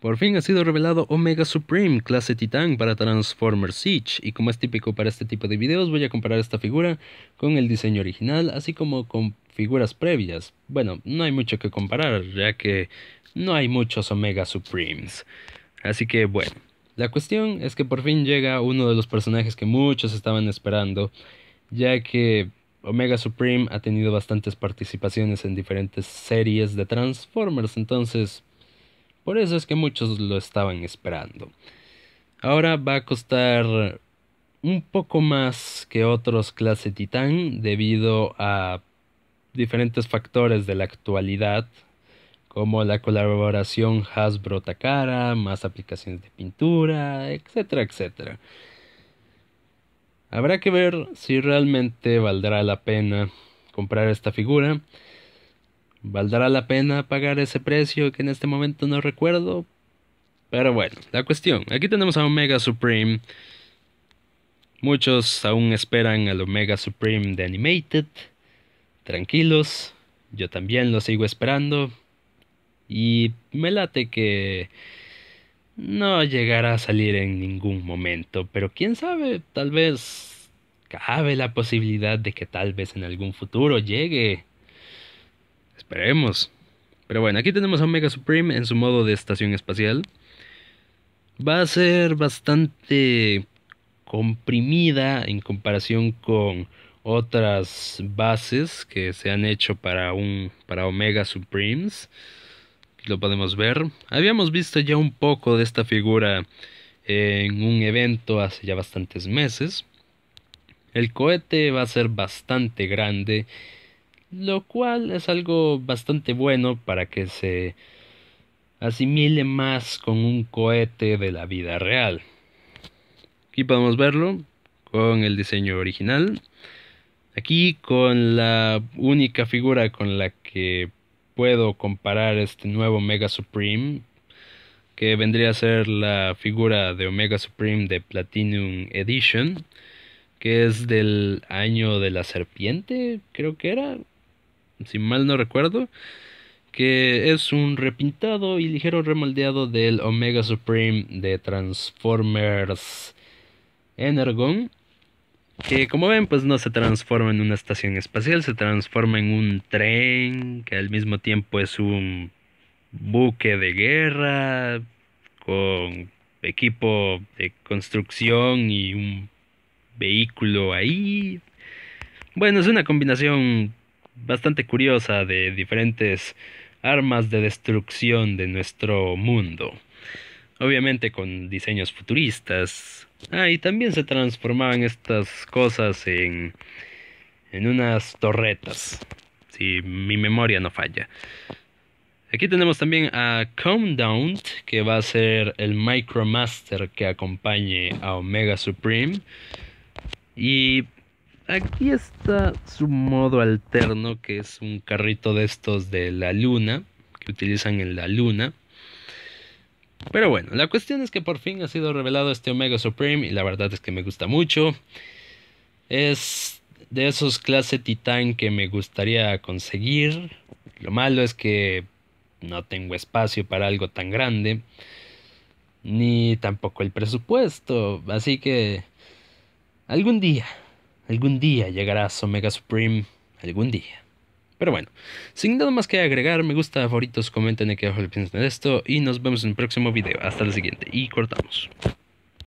Por fin ha sido revelado Omega Supreme, clase Titán para Transformers Siege, y como es típico para este tipo de videos voy a comparar esta figura con el diseño original, así como con figuras previas. Bueno, no hay mucho que comparar, ya que no hay muchos Omega Supremes. Así que bueno, la cuestión es que por fin llega uno de los personajes que muchos estaban esperando, ya que Omega Supreme ha tenido bastantes participaciones en diferentes series de Transformers, entonces por eso es que muchos lo estaban esperando. Ahora va a costar un poco más que otros clase titán debido a diferentes factores de la actualidad como la colaboración Hasbro-Takara, más aplicaciones de pintura, etcétera, etcétera. Habrá que ver si realmente valdrá la pena comprar esta figura ¿Valdrá la pena pagar ese precio que en este momento no recuerdo? Pero bueno, la cuestión. Aquí tenemos a Omega Supreme. Muchos aún esperan al Omega Supreme de Animated. Tranquilos, yo también lo sigo esperando. Y me late que no llegará a salir en ningún momento. Pero quién sabe, tal vez cabe la posibilidad de que tal vez en algún futuro llegue Esperemos. Pero bueno, aquí tenemos a Omega Supreme en su modo de estación espacial. Va a ser bastante comprimida en comparación con otras bases que se han hecho para un para Omega Supremes. Lo podemos ver. Habíamos visto ya un poco de esta figura en un evento hace ya bastantes meses. El cohete va a ser bastante grande lo cual es algo bastante bueno para que se asimile más con un cohete de la vida real. Aquí podemos verlo con el diseño original. Aquí con la única figura con la que puedo comparar este nuevo Omega Supreme, que vendría a ser la figura de Omega Supreme de Platinum Edition, que es del año de la serpiente, creo que era, si mal no recuerdo, que es un repintado y ligero remoldeado del Omega Supreme de Transformers Energon. Que como ven, pues no se transforma en una estación espacial, se transforma en un tren que al mismo tiempo es un buque de guerra con equipo de construcción y un vehículo ahí. Bueno, es una combinación bastante curiosa de diferentes armas de destrucción de nuestro mundo. Obviamente con diseños futuristas. Ah, y también se transformaban estas cosas en, unas torretas, si mi memoria no falla. Aquí tenemos también a Countdown, que va a ser el Micromaster que acompañe a Omega Supreme. Y aquí está su modo alterno, que es un carrito de estos de la luna, que utilizan en la luna. Pero bueno, la cuestión es que por fin ha sido revelado este Omega Supreme y la verdad es que me gusta mucho. Es de esos clase titán que me gustaría conseguir. Lo malo es que no tengo espacio para algo tan grande. Ni tampoco el presupuesto. Así que algún día Algún día llegarás Omega Supreme, algún día. Pero bueno, sin nada más que agregar, me gusta, favoritos, comenten aquí abajo lo de esto y nos vemos en el próximo video. Hasta el siguiente y cortamos.